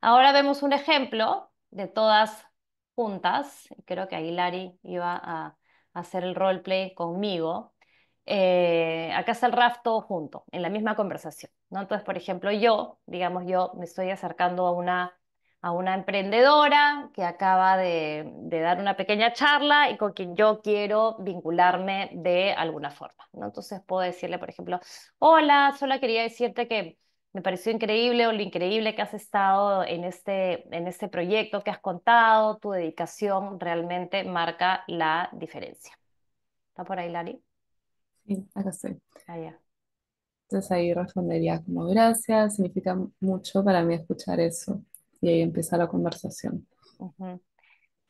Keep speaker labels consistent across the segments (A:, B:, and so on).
A: Ahora vemos un ejemplo de todas juntas. Creo que ahí Lari iba a hacer el roleplay conmigo. Eh, acá está el RAF todo junto, en la misma conversación. ¿no? Entonces, por ejemplo, yo, digamos, yo me estoy acercando a una, a una emprendedora que acaba de, de dar una pequeña charla y con quien yo quiero vincularme de alguna forma. ¿no? Entonces puedo decirle, por ejemplo, hola, solo quería decirte que me pareció increíble o lo increíble que has estado en este, en este proyecto que has contado, tu dedicación realmente marca la diferencia. ¿Está por ahí, Lari?
B: Sí,
C: acá estoy. Allá. Ah, Entonces ahí respondería como gracias, significa mucho para mí escuchar eso y ahí empieza la conversación.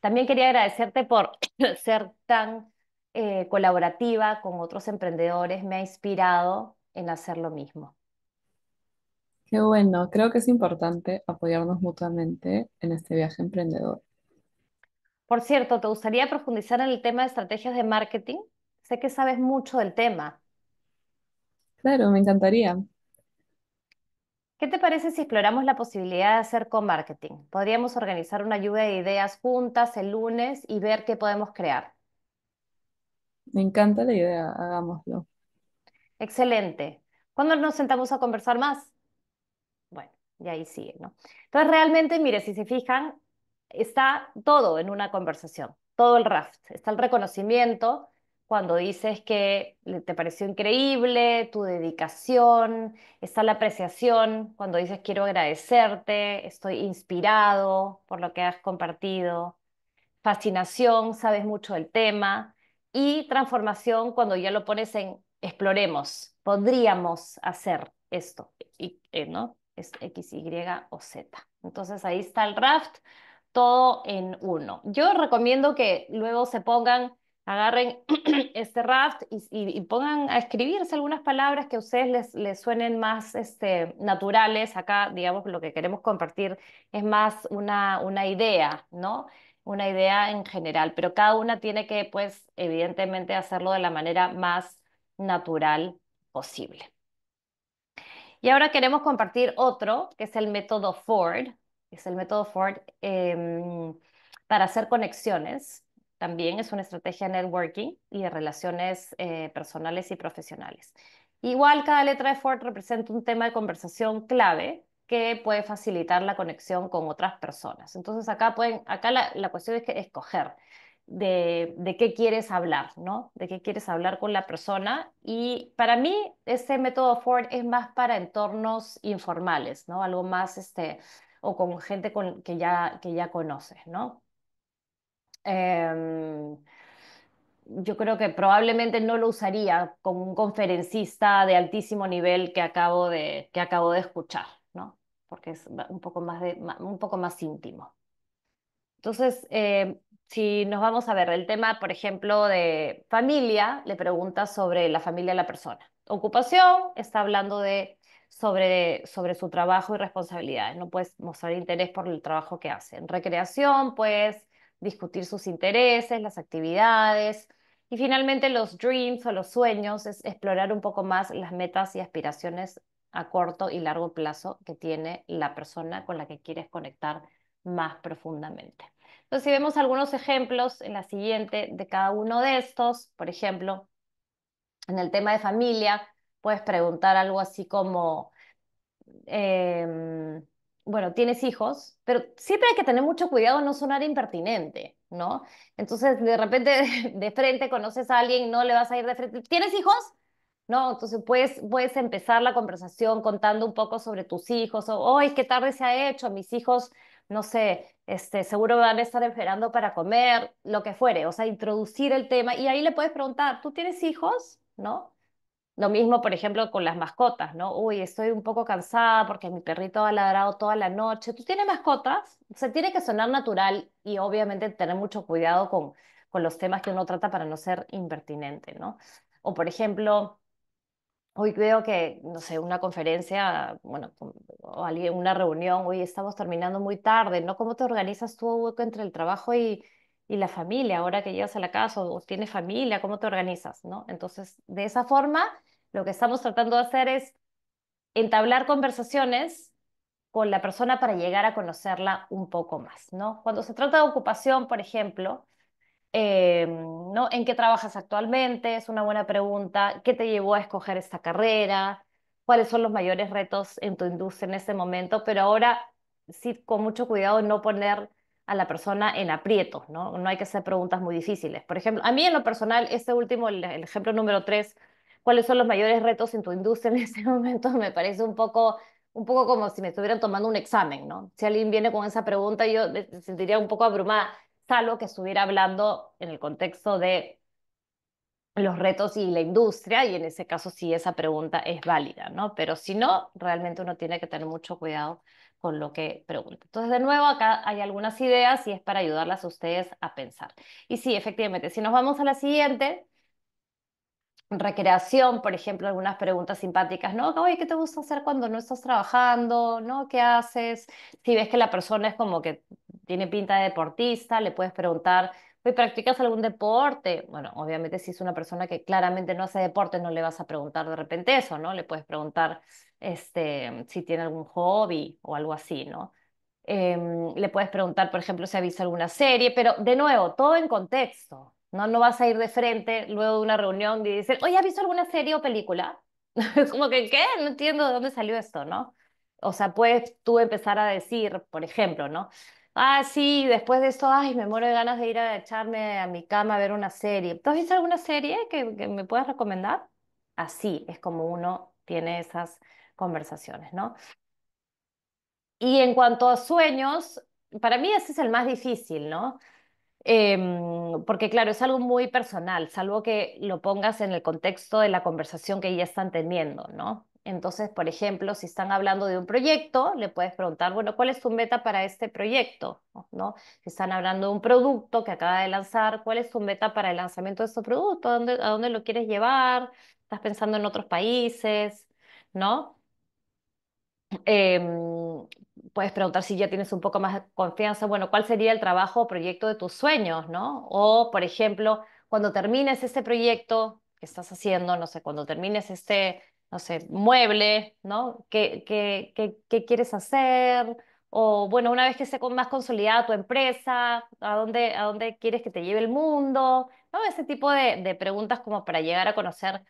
A: También quería agradecerte por ser tan eh, colaborativa con otros emprendedores, me ha inspirado en hacer lo mismo. Qué bueno, creo que es
C: importante apoyarnos mutuamente en este viaje emprendedor.
A: Por cierto, ¿te gustaría profundizar en el tema de estrategias de marketing? Sé que sabes mucho del tema.
C: Claro, me encantaría.
A: ¿Qué te parece si exploramos la posibilidad de hacer co-marketing? Podríamos organizar una lluvia de ideas juntas el lunes y ver qué podemos crear.
C: Me encanta la idea, hagámoslo.
A: Excelente. ¿Cuándo nos sentamos a conversar más? y ahí sigue, ¿no? Entonces, realmente, mire, si se fijan, está todo en una conversación, todo el raft. Está el reconocimiento cuando dices que te pareció increíble, tu dedicación, está la apreciación cuando dices quiero agradecerte, estoy inspirado por lo que has compartido, fascinación, sabes mucho del tema, y transformación cuando ya lo pones en exploremos, podríamos hacer esto, y, eh, ¿no? es X, Y o Z. Entonces ahí está el raft, todo en uno. Yo recomiendo que luego se pongan, agarren este raft y, pongan a escribirse algunas palabras que a ustedes les, suenen más este, naturales. Acá, digamos, lo que queremos compartir es más una, una idea, ¿no? Una idea en general, pero cada una tiene que, pues, evidentemente hacerlo de la manera más natural posible. Y ahora queremos compartir otro, que es el método Ford, es el método Ford em, para hacer conexiones. También es una estrategia de networking y de relaciones eh, personales y profesionales. Igual cada letra de Ford representa un tema de conversación clave que puede facilitar la conexión con otras personas. Entonces acá, pueden, acá la, la cuestión es que escoger de, qué quieres hablar, ¿no? De qué quieres hablar con la persona. Y para mí, ese método Ford es más para entornos informales, ¿no? Algo más, este, o con gente con, que, ya, que ya conoces, ¿no? Em, yo creo que probablemente no lo usaría con un conferencista de altísimo nivel que acabo de, que acabo de escuchar, ¿no? Porque es un poco más, de, un poco más íntimo. Entonces, em, si nos vamos a ver el tema, por ejemplo, de familia, le pregunta sobre la familia de la persona. Ocupación, está hablando de sobre, sobre su trabajo y responsabilidades. No puedes mostrar interés por el trabajo que hacen. Recreación, puedes discutir sus intereses, las actividades. Y finalmente los dreams o los sueños es explorar un poco más las metas y aspiraciones a corto y largo plazo que tiene la persona con la que quieres conectar más profundamente. Entonces, si vemos algunos ejemplos en la siguiente de cada uno de estos, por ejemplo, en el tema de familia, puedes preguntar algo así como, em, bueno, tienes hijos, pero siempre hay que tener mucho cuidado no sonar impertinente, ¿no? Entonces, de repente, de frente conoces a alguien, no le vas a ir de frente, ¿tienes hijos? ¿no? Entonces puedes, empezar la conversación contando un poco sobre tus hijos, o, ay, qué tarde se ha hecho! Mis hijos no sé, este, seguro van a estar esperando para comer, lo que fuere, o sea, introducir el tema y ahí le puedes preguntar, ¿tú tienes hijos? ¿No? Lo mismo, por ejemplo, con las mascotas, ¿no? Uy, estoy un poco cansada porque mi perrito ha ladrado toda la noche. ¿Tú tienes mascotas? O sea, tiene que sonar natural y obviamente tener mucho cuidado con, con los temas que uno trata para no ser impertinente, ¿no? O, por ejemplo, Hoy veo que, no sé, una conferencia, bueno, o una reunión, hoy estamos terminando muy tarde, ¿no? ¿Cómo te organizas tú entre el trabajo y, y la familia, ahora que llegas a la casa o tienes familia, cómo te organizas, ¿no? Entonces, de esa forma, lo que estamos tratando de hacer es entablar conversaciones con la persona para llegar a conocerla un poco más, ¿no? Cuando se trata de ocupación, por ejemplo, Em, ¿no? ¿En qué trabajas actualmente? Es una buena pregunta. ¿Qué te llevó a escoger esta carrera? ¿Cuáles son los mayores retos en tu industria en este momento? Pero ahora sí, con mucho cuidado no poner a la persona en aprietos, ¿no? No hay que hacer preguntas muy difíciles. Por ejemplo, a mí en lo personal, este último, el, ejemplo número tres, ¿cuáles son los mayores retos en tu industria en este momento? Me parece un poco un poco como si me estuvieran tomando un examen, ¿no? Si alguien viene con esa pregunta, yo me sentiría un poco abrumada salvo que estuviera hablando en el contexto de los retos y la industria, y en ese caso sí esa pregunta es válida, ¿no? Pero si no, realmente uno tiene que tener mucho cuidado con lo que pregunta. Entonces, de nuevo, acá hay algunas ideas y es para ayudarlas a ustedes a pensar. Y sí, efectivamente, si nos vamos a la siguiente, recreación, por ejemplo, algunas preguntas simpáticas, ¿no? ¿qué te gusta hacer cuando no estás trabajando? ¿No? ¿Qué haces? Si ves que la persona es como que tiene pinta de deportista, le puedes preguntar, practicas algún deporte? Bueno, obviamente si es una persona que claramente no hace deporte, no le vas a preguntar de repente eso, ¿no? Le puedes preguntar este, si tiene algún hobby o algo así, ¿no? Em, le puedes preguntar, por ejemplo, si ha visto alguna serie, pero de nuevo, todo en contexto, ¿no? No vas a ir de frente luego de una reunión y decir, oye, ¿has visto alguna serie o película? es como que, ¿qué? No entiendo de dónde salió esto, ¿no? O sea, puedes tú empezar a decir, por ejemplo, ¿no? Ah, sí, después de eso, ay, me muero de ganas de ir a echarme a mi cama a ver una serie. ¿Tú has visto alguna serie que, me puedas recomendar? Así es como uno tiene esas conversaciones, ¿no? Y en cuanto a sueños, para mí ese es el más difícil, ¿no? Em, porque claro, es algo muy personal, salvo que lo pongas en el contexto de la conversación que ya están teniendo, ¿no? Entonces, por ejemplo, si están hablando de un proyecto, le puedes preguntar, bueno, ¿cuál es tu meta para este proyecto? ¿No? Si están hablando de un producto que acaba de lanzar, ¿cuál es tu meta para el lanzamiento de este producto? ¿A dónde, lo quieres llevar? ¿Estás pensando en otros países? ¿No? Em, puedes preguntar si ya tienes un poco más de confianza, bueno, ¿cuál sería el trabajo o proyecto de tus sueños? ¿No? O, por ejemplo, cuando termines este proyecto que estás haciendo, no sé, cuando termines este no sé, mueble, ¿no? ¿Qué, qué, quieres hacer? O bueno, una vez que con más consolidada tu empresa, ¿a dónde, a dónde quieres que te lleve el mundo? ¿No? Ese tipo de, de preguntas como para llegar a conocer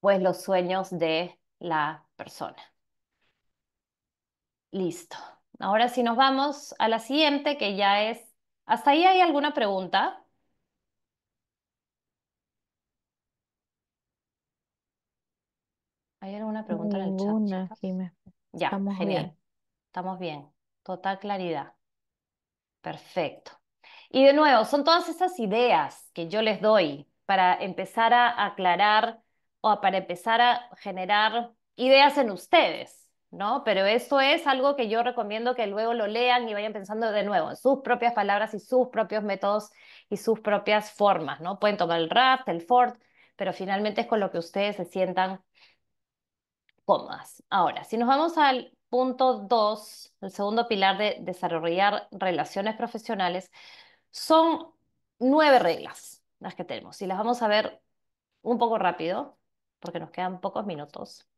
A: pues los sueños de la persona. Listo. Ahora sí nos vamos a la siguiente, que ya es, ¿hasta ahí hay alguna pregunta? ¿Hay alguna pregunta en el chat, Ya, genial. Estamos bien. Total claridad. Perfecto. Y de nuevo, son todas esas ideas que yo les doy para empezar a aclarar o para empezar a generar ideas en ustedes, ¿no? Pero eso es algo que yo recomiendo que luego lo lean y vayan pensando de nuevo en sus propias palabras y sus propios métodos y sus propias formas, ¿no? Pueden tomar el Raft, el Ford, pero finalmente es con lo que ustedes se sientan Ahora, si nos vamos al punto 2, el segundo pilar de desarrollar relaciones profesionales, son nueve reglas las que tenemos y las vamos a ver un poco rápido porque nos quedan pocos minutos.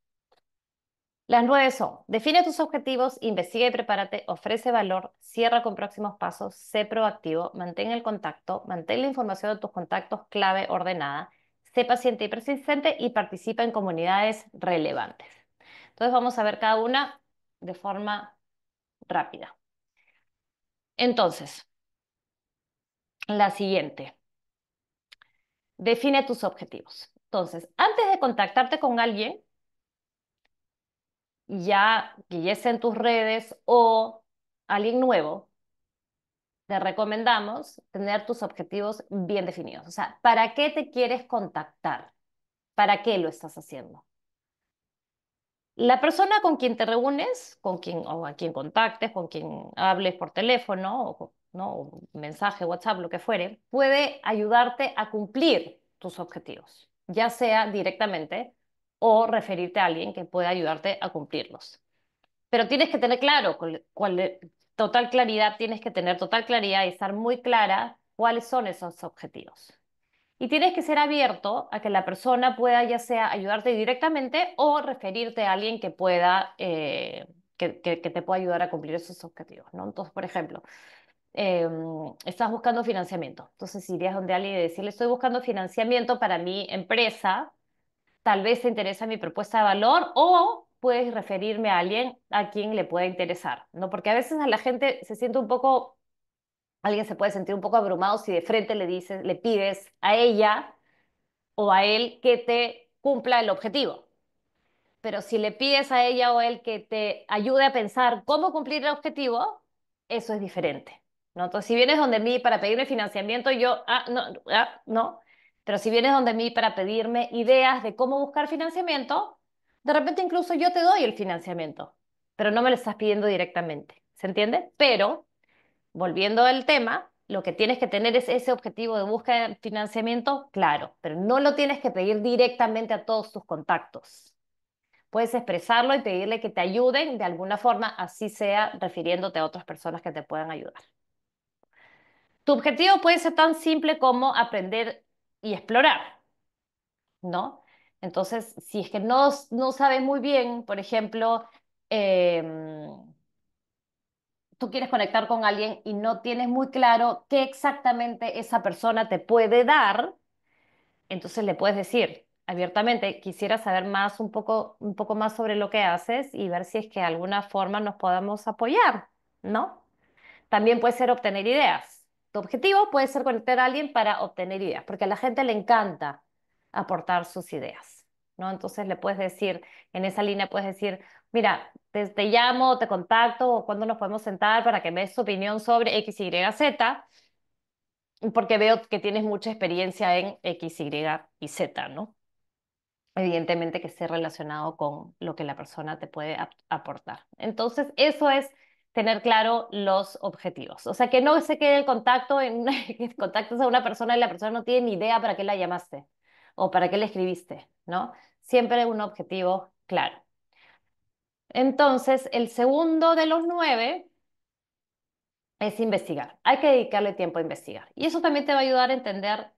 A: Las nueve son, define tus objetivos, investiga y prepárate, ofrece valor, cierra con próximos pasos, sé proactivo, mantén el contacto, mantén la información de tus contactos clave ordenada, sé paciente y persistente y participa en comunidades relevantes. Entonces vamos a ver cada una de forma rápida. Entonces, la siguiente. Define tus objetivos. Entonces, antes de contactarte con alguien, ya guíese en tus redes o alguien nuevo, te recomendamos tener tus objetivos bien definidos. O sea, ¿para qué te quieres contactar? ¿Para qué lo estás haciendo? La persona con quien te reúnes, con quien o a quien contactes, con quien hables por teléfono o, ¿no? mensaje, WhatsApp, lo que fuere, puede ayudarte a cumplir tus objetivos, ya sea directamente o referirte a alguien que pueda ayudarte a cumplirlos. Pero tienes que tener claro, con e, total claridad, tienes que tener total claridad y estar muy clara cuáles son esos objetivos. Y tienes que ser abierto a que la persona pueda ya sea ayudarte directamente o referirte a alguien que pueda, eh, que, te pueda ayudar a cumplir esos objetivos, ¿no? Entonces, por ejemplo, em, estás buscando financiamiento. Entonces irías donde alguien y decirle, estoy buscando financiamiento para mi empresa, tal vez te interesa mi propuesta de valor o puedes referirme a alguien a quien le pueda interesar, ¿no? Porque a veces a la gente se siente un poco alguien se puede sentir un poco abrumado si de frente le le pides a ella o a él que te cumpla el objetivo. Pero si le pides a ella o a él que te ayude a pensar cómo cumplir el objetivo, eso es diferente. ¿no? Entonces, si vienes donde mí para pedirme financiamiento, yo, ah, no, ah, no. Pero si vienes donde mí para pedirme ideas de cómo buscar financiamiento, de repente incluso yo te doy el financiamiento, pero no me lo estás pidiendo directamente. ¿Se entiende? Pero volviendo al tema, lo que tienes que tener es ese objetivo de búsqueda de financiamiento, claro, pero no lo tienes que pedir directamente a todos tus contactos. Puedes expresarlo y pedirle que te ayuden de alguna forma, así sea refiriéndote a otras personas que te puedan ayudar. Tu objetivo puede ser tan simple como aprender y explorar, ¿no? Entonces, si es que no, sabes muy bien, por ejemplo, em, tú quieres conectar con alguien y no tienes muy claro qué exactamente esa persona te puede dar, entonces le puedes decir abiertamente, quisiera saber más un poco, un poco más sobre lo que haces y ver si es que de alguna forma nos podamos apoyar, ¿no? También puede ser obtener ideas. Tu objetivo puede ser conectar a alguien para obtener ideas, porque a la gente le encanta aportar sus ideas, ¿no? Entonces le puedes decir, en esa línea puedes decir, mira, te, llamo, te contacto o cuando nos podemos sentar para que me des tu opinión sobre X, Y, Z, porque veo que tienes mucha experiencia en X, Y y Z, ¿no? Evidentemente que esté relacionado con lo que la persona te puede aportar. Entonces, eso es tener claro los objetivos. O sea, que no se quede el contacto en que contactas a una persona y la persona no tiene ni idea para qué la llamaste o para qué le escribiste, ¿no? Siempre un objetivo claro. Entonces, el segundo de los nueve es investigar. Hay que dedicarle tiempo a investigar. Y eso también te va a ayudar a entender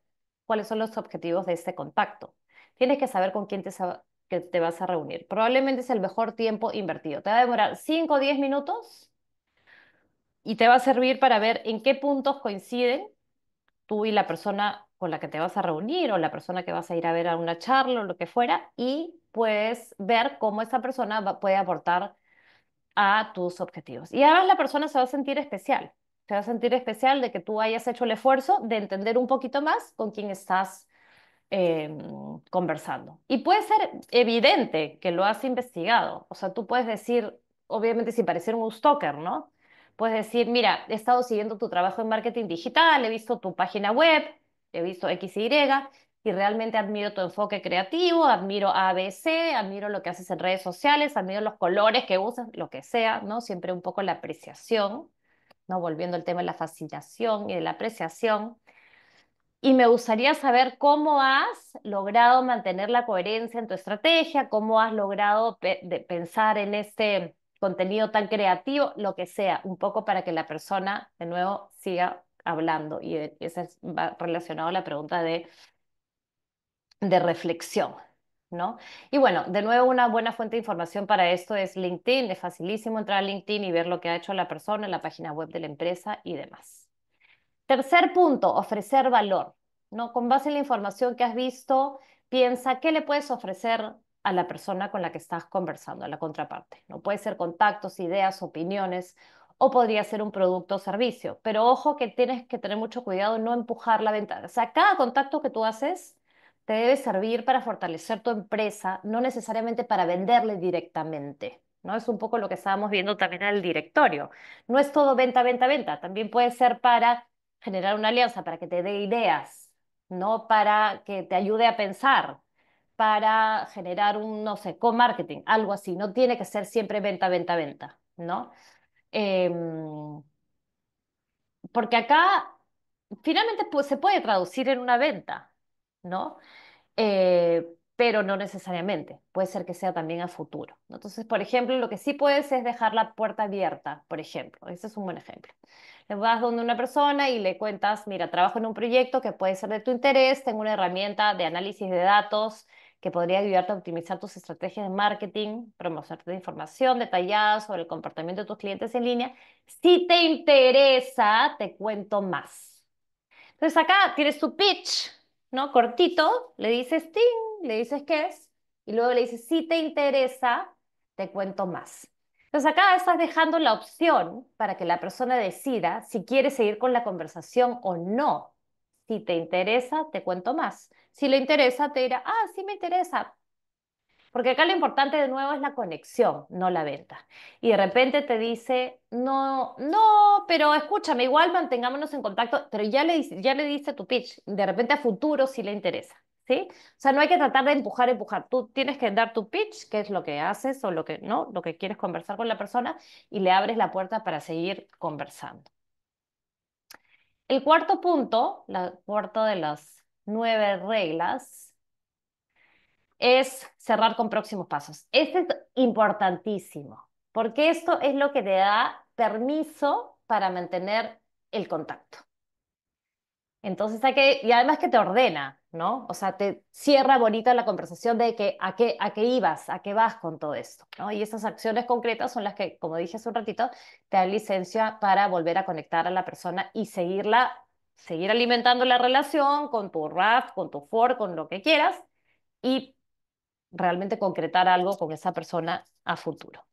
A: cuáles son los objetivos de este contacto. Tienes que saber con quién te, vas a reunir. Probablemente es el mejor tiempo invertido. Te va a demorar 5 o 10 minutos y te va a servir para ver en qué puntos coinciden tú y la persona con la que te vas a reunir o la persona que vas a ir a ver a una charla o lo que fuera y puedes ver cómo esa persona puede aportar a tus objetivos. Y además la persona se va a sentir especial, se va a sentir especial de que tú hayas hecho el esfuerzo de entender un poquito más con quién estás em, conversando. Y puede ser evidente que lo has investigado, o sea, tú puedes decir, obviamente si parecer un stalker, ¿no? Puedes decir, mira, he estado siguiendo tu trabajo en marketing digital, he visto tu página web, he visto XY, y realmente admiro tu enfoque creativo, admiro ABC, admiro lo que haces en redes sociales, admiro los colores que usas, lo que sea, ¿no? Siempre un poco la apreciación, ¿no? Volviendo al tema de la fascinación y de la apreciación. Y me gustaría saber cómo has logrado mantener la coherencia en tu estrategia, cómo has logrado pensar en este contenido tan creativo, lo que sea, un poco para que la persona de nuevo siga hablando. Y eh, eso es relacionado a la pregunta de de reflexión. ¿No? Y bueno, de nuevo una buena fuente de información para esto es LinkedIn, es facilísimo entrar a LinkedIn y ver lo que ha hecho la persona en la página web de la empresa y demás. Tercer punto, ofrecer valor, ¿no? Con base en la información que has visto, piensa qué le puedes ofrecer a la persona con la que estás conversando, a la contraparte. No puede ser contactos, ideas, opiniones o podría ser un producto o servicio, pero ojo que tienes que tener mucho cuidado no empujar la ventana. O sea, cada contacto que tú haces te debe servir para fortalecer tu empresa, no necesariamente para venderle directamente. ¿no? Es un poco lo que estábamos viendo también en el directorio. No es todo venta, venta, venta. También puede ser para generar una alianza, para que te dé ideas, no para que te ayude a pensar, para generar un, no sé, co-marketing, algo así. No tiene que ser siempre venta, venta, venta, ¿no? Em, porque acá finalmente pues, se puede traducir en una venta, ¿no? Eh, pero no necesariamente, puede ser que sea también a futuro. Entonces, por ejemplo, lo que sí puedes es dejar la puerta abierta, por ejemplo, ese es un buen ejemplo. Le vas donde una persona y le cuentas, mira, trabajo en un proyecto que puede ser de tu interés, tengo una herramienta de análisis de datos que podría ayudarte a optimizar tus estrategias de marketing, promocionarte de información detallada sobre el comportamiento de tus clientes en línea. Si te interesa, te cuento más. Entonces acá tienes tu pitch, ¿no? Cortito, le dices ting, le dices qué es, y luego le dices, si te interesa, te cuento más. Entonces acá estás dejando la opción para que la persona decida si quiere seguir con la conversación o no. Si te interesa, te cuento más. Si le interesa, te dirá, ah, sí me interesa, porque acá lo importante de nuevo es la conexión, no la venta. Y de repente te dice, no, no, pero escúchame, igual mantengámonos en contacto, pero ya le, ya le diste tu pitch, de repente a futuro sí le interesa. ¿Sí? O sea, no hay que tratar de empujar, empujar. Tú tienes que dar tu pitch, qué es lo que haces o lo que no, lo que quieres conversar con la persona y le abres la puerta para seguir conversando. El cuarto punto, la cuarta de las nueve reglas, es cerrar con próximos pasos. Este es importantísimo, porque esto es lo que te da permiso para mantener el contacto. Entonces, que, y además que te ordena, ¿no? O sea, te cierra bonita la conversación de que a qué, a qué ibas, a qué vas con todo esto, ¿no? Y esas acciones concretas son las que, como dije hace un ratito, te dan licencia para volver a conectar a la persona y seguirla, seguir alimentando la relación con tu RAF, con tu FOR, con lo que quieras, y realmente concretar algo con esa persona a futuro.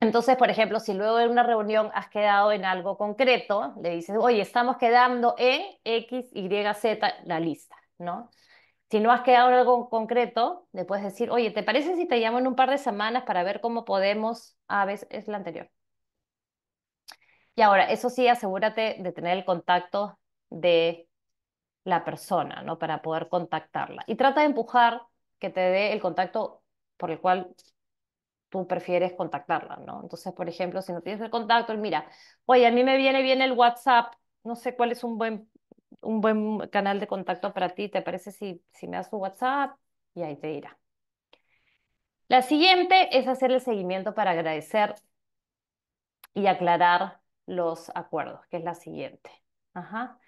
A: Entonces, por ejemplo, si luego en una reunión has quedado en algo concreto, le dices, oye, estamos quedando en X, Y, Z, la lista, ¿no? Si no has quedado en algo concreto, le puedes decir, oye, ¿te parece si te llamo en un par de semanas para ver cómo podemos? Ah, a veces es la anterior. Y ahora, eso sí, asegúrate de tener el contacto de la persona, ¿no? Para poder contactarla. Y trata de empujar que te dé el contacto por el cual tú prefieres contactarla, ¿no? Entonces, por ejemplo, si no tienes el contacto, mira, oye, a mí me viene bien el WhatsApp, no sé cuál es un buen, un buen canal de contacto para ti, ¿te parece si, si me das su WhatsApp? Y ahí te irá. La siguiente es hacer el seguimiento para agradecer y aclarar los acuerdos, que es la siguiente. Ajá.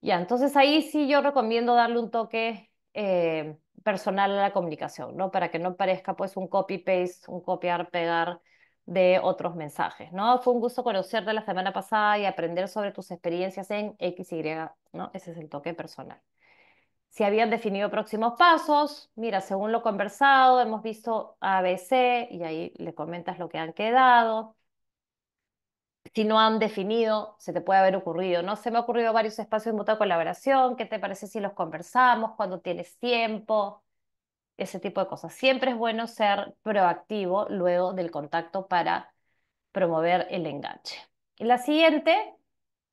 A: Ya, entonces ahí sí yo recomiendo darle un toque eh, personal a la comunicación, ¿no? Para que no parezca pues un copy-paste, un copiar-pegar de otros mensajes, ¿no? Fue un gusto conocerte la semana pasada y aprender sobre tus experiencias en XY, ¿no? Ese es el toque personal. Si habían definido próximos pasos, mira, según lo conversado, hemos visto ABC y ahí le comentas lo que han quedado si no han definido, se te puede haber ocurrido, ¿no? Se me ha ocurrido varios espacios de mutua colaboración, ¿qué te parece si los conversamos cuando tienes tiempo? Ese tipo de cosas. Siempre es bueno ser proactivo luego del contacto para promover el enganche. Y la siguiente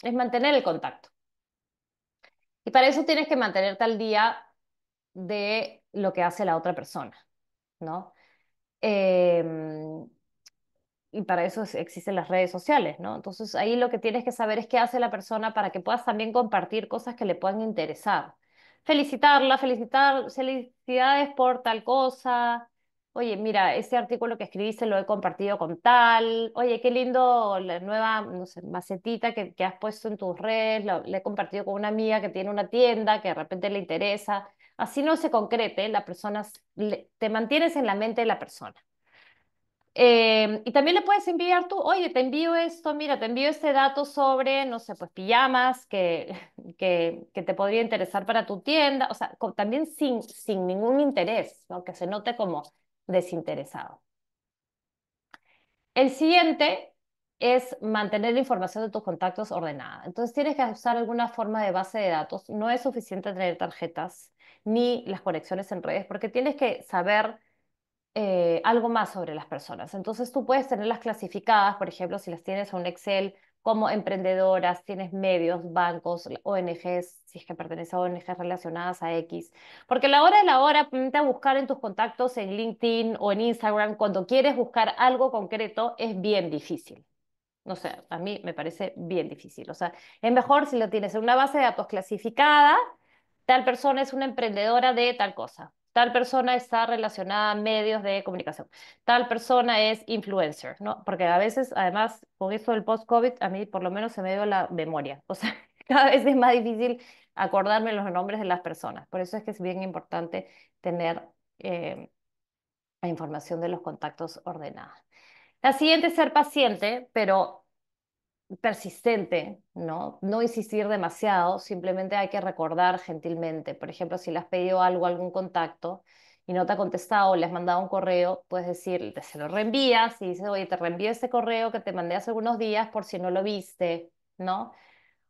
A: es mantener el contacto. Y para eso tienes que mantenerte al día de lo que hace la otra persona, ¿no? Em, y para eso existen las redes sociales, ¿no? Entonces ahí lo que tienes que saber es qué hace la persona para que puedas también compartir cosas que le puedan interesar. Felicitarla, felicitar, felicidades por tal cosa. Oye, mira, ese artículo que escribiste lo he compartido con tal. Oye, qué lindo la nueva, no macetita que, que has puesto en tus redes. Lo, he compartido con una amiga que tiene una tienda que de repente le interesa. Así no se concrete, la persona, te mantienes en la mente de la persona. Em, y también le puedes enviar tú, oye, te envío esto, mira, te envío este dato sobre, no sé, pues pijamas que, que, que te podría interesar para tu tienda, o sea, también sin, sin ningún interés, aunque se note como desinteresado. El siguiente es mantener la información de tus contactos ordenada. Entonces tienes que usar alguna forma de base de datos. No es suficiente tener tarjetas ni las conexiones en redes porque tienes que saber eh, algo más sobre las personas. Entonces tú puedes tenerlas clasificadas, por ejemplo, si las tienes en un Excel como emprendedoras, tienes medios, bancos, ONGs, si es que pertenece a ONGs relacionadas a X. Porque la hora de la hora, ponte a buscar en tus contactos en LinkedIn o en Instagram, cuando quieres buscar algo concreto, es bien difícil. No sé, a mí me parece bien difícil. O sea, es mejor si lo tienes en una base de datos clasificada, tal persona es una emprendedora de tal cosa. Tal persona está relacionada a medios de comunicación. Tal persona es influencer, ¿no? Porque a veces, además, con esto del post-COVID, a mí por lo menos se me dio la memoria. O sea, cada vez es más difícil acordarme los nombres de las personas. Por eso es que es bien importante tener eh, la información de los contactos ordenada. La siguiente es ser paciente, pero persistente, ¿no? No insistir demasiado, simplemente hay que recordar gentilmente. Por ejemplo, si le has pedido algo algún contacto y no te ha contestado o le has mandado un correo, puedes decir, se lo reenvías y dices, oye, te reenvío este correo que te mandé hace algunos días por si no lo viste, ¿no?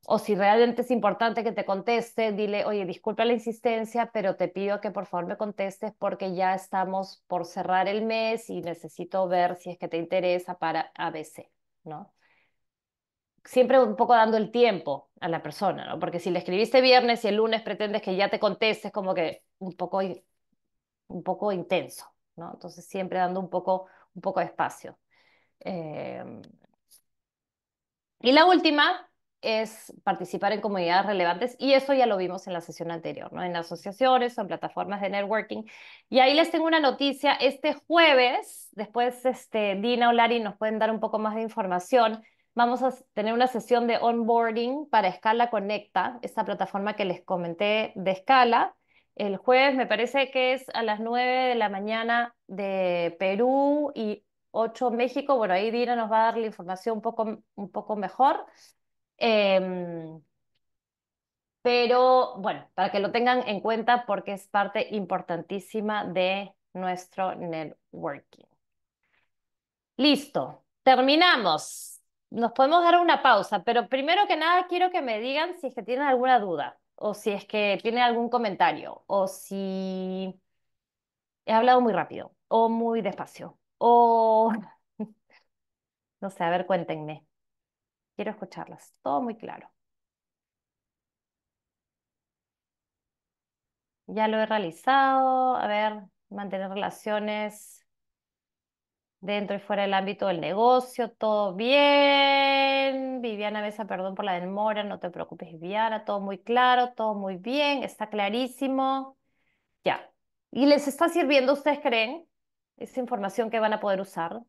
A: O si realmente es importante que te conteste, dile, oye, disculpa la insistencia, pero te pido que por favor me contestes porque ya estamos por cerrar el mes y necesito ver si es que te interesa para ABC, ¿no? siempre un poco dando el tiempo a la persona, ¿no? Porque si le escribiste viernes y el lunes pretendes que ya te contestes, como que un poco, un poco intenso, ¿no? Entonces siempre dando un poco, un poco de espacio. Em, y la última es participar en comunidades relevantes y eso ya lo vimos en la sesión anterior, ¿no? En asociaciones, en plataformas de networking. Y ahí les tengo una noticia, este jueves, después este, Dina o Lari nos pueden dar un poco más de información, vamos a tener una sesión de onboarding para Escala Conecta, esa plataforma que les comenté de Escala. El jueves me parece que es a las 9 de la mañana de Perú y 8 México. Bueno, ahí Dina nos va a dar la información un poco, un poco mejor. Em, pero bueno, para que lo tengan en cuenta porque es parte importantísima de nuestro networking. Listo, terminamos nos podemos dar una pausa, pero primero que nada quiero que me digan si es que tienen alguna duda o si es que tienen algún comentario o si he hablado muy rápido o muy despacio o no sé, a ver, cuéntenme. Quiero escucharlas, todo muy claro. Ya lo he realizado, a ver, mantener relaciones dentro y fuera del ámbito del negocio, todo bien. Viviana Mesa, perdón por la demora, no te preocupes, Viviana, todo muy claro, todo muy bien, está clarísimo. Ya. ¿Y les está sirviendo, ustedes creen, esa información que van a poder usar?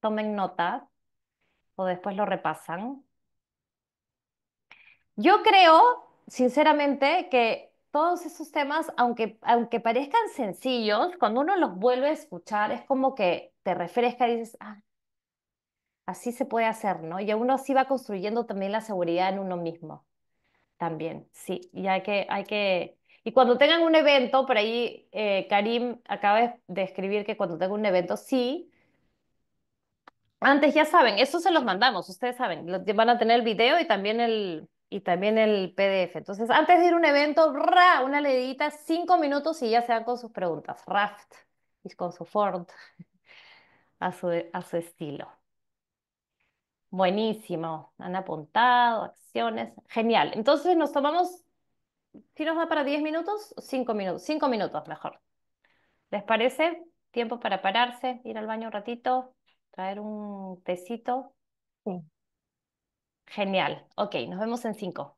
A: Tomen nota o después lo repasan. Yo creo, sinceramente, que todos esos temas, aunque, aunque parezcan sencillos, cuando uno los vuelve a escuchar, es como que te refresca y dices, ah, así se puede hacer, ¿no? Y uno así va construyendo también la seguridad en uno mismo. También, sí. Y hay que, hay que... Y cuando tengan un evento, por ahí eh, Karim acaba de escribir que cuando tengan un evento, sí. Antes ya saben, eso se los mandamos, ustedes saben, van a tener el video y también el, y también el PDF. Entonces, antes de ir a un evento, ¡ra! una ledita, cinco minutos y ya se dan con sus preguntas. Raft y con su Ford a su, estilo. Buenísimo. Han apuntado, acciones. Genial. Entonces nos tomamos, si nos da para diez minutos, cinco minutos, Cinco minutos mejor. ¿Les parece? Tiempo para pararse, ir al baño un ratito, traer un tecito. Sí. Genial. Ok, nos vemos en cinco.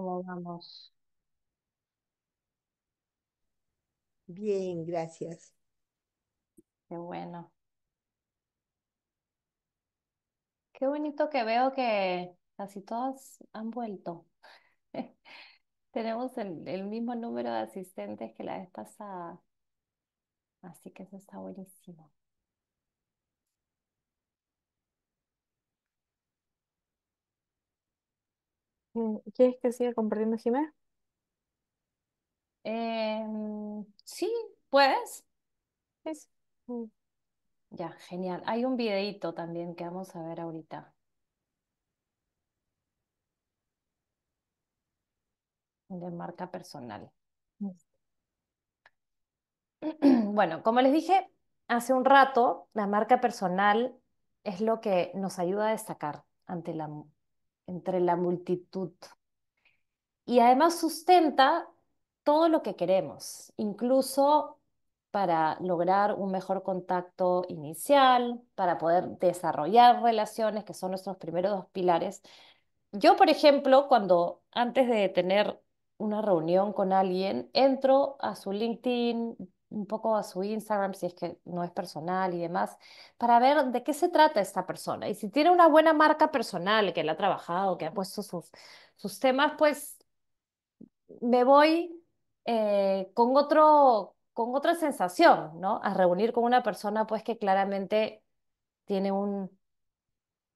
B: ¿Cómo vamos?
C: Bien,
A: gracias. Qué bueno. Qué bonito que veo que casi todos han vuelto. Tenemos el, mismo número de asistentes que la vez pasada, así que eso está buenísimo. ¿Quieres
C: que siga compartiendo, Jimé?
A: Em, sí, puedes. Mm. Ya, genial. Hay un videíto también que vamos a ver ahorita. de marca personal. Mm. Bueno, como les dije hace un rato, la marca personal es lo que nos ayuda a destacar ante la, entre la multitud. Y además sustenta todo lo que queremos, incluso para lograr un mejor contacto inicial, para poder desarrollar relaciones, que son nuestros primeros dos pilares. Yo, por ejemplo, cuando antes de tener una reunión con alguien, entro a su LinkedIn, un poco a su Instagram, si es que no es personal y demás, para ver de qué se trata esta persona. Y si tiene una buena marca personal, que la ha trabajado, que ha puesto sus, sus temas, pues me voy eh, con, otro, con otra sensación, ¿no? A reunir con una persona, pues que claramente tiene un,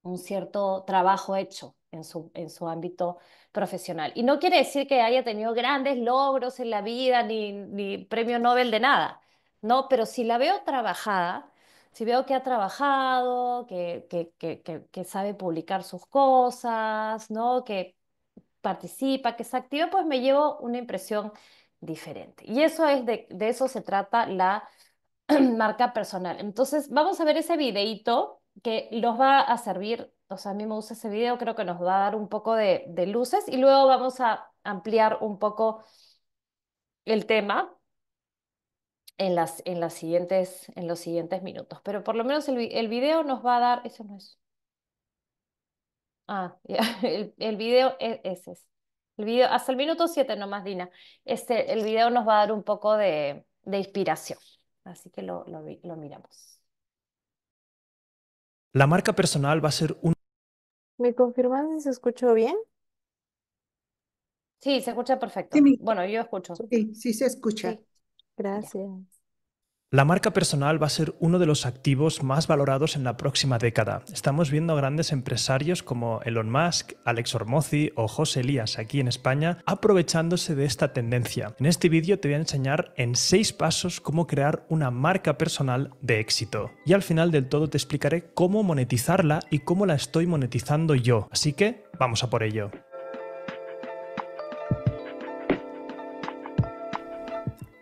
A: un cierto trabajo hecho en su, en su ámbito profesional. Y no quiere decir que haya tenido grandes logros en la vida ni, premio Nobel de nada, ¿no? Pero si la veo trabajada, si veo que ha trabajado, que, que, sabe publicar sus cosas, ¿no? que participa, que se activa, pues me llevo una impresión diferente. Y eso es de, de eso se trata la marca personal. Entonces, vamos a ver ese videito que nos va a servir, o sea, a mí me gusta ese video, creo que nos va a dar un poco de, luces y luego vamos a ampliar un poco el tema en, las, en, las siguientes, en los siguientes minutos. Pero por lo menos el, video nos va a dar, eso no es. Ah, el, video e, es ese. El video, hasta el minuto 7 nomás, Dina. Este, el video nos va a dar un poco de, inspiración. Así que lo miramos.
B: La marca personal va a ser un...
A: ¿Me confirman si se escuchó bien? Sí, se escucha perfecto. Bueno, yo escucho. Sí, sí se escucha. Gracias.
B: La marca personal va a ser uno de los activos más valorados en la próxima década. Estamos viendo a grandes empresarios como Elon Musk, Alex Ormozzi o José Elías aquí en España aprovechándose de esta tendencia. En este vídeo te voy a enseñar en seis pasos cómo crear una marca personal de éxito. Y al final del todo te explicaré cómo monetizarla y cómo la estoy monetizando yo. Así que vamos a por ello.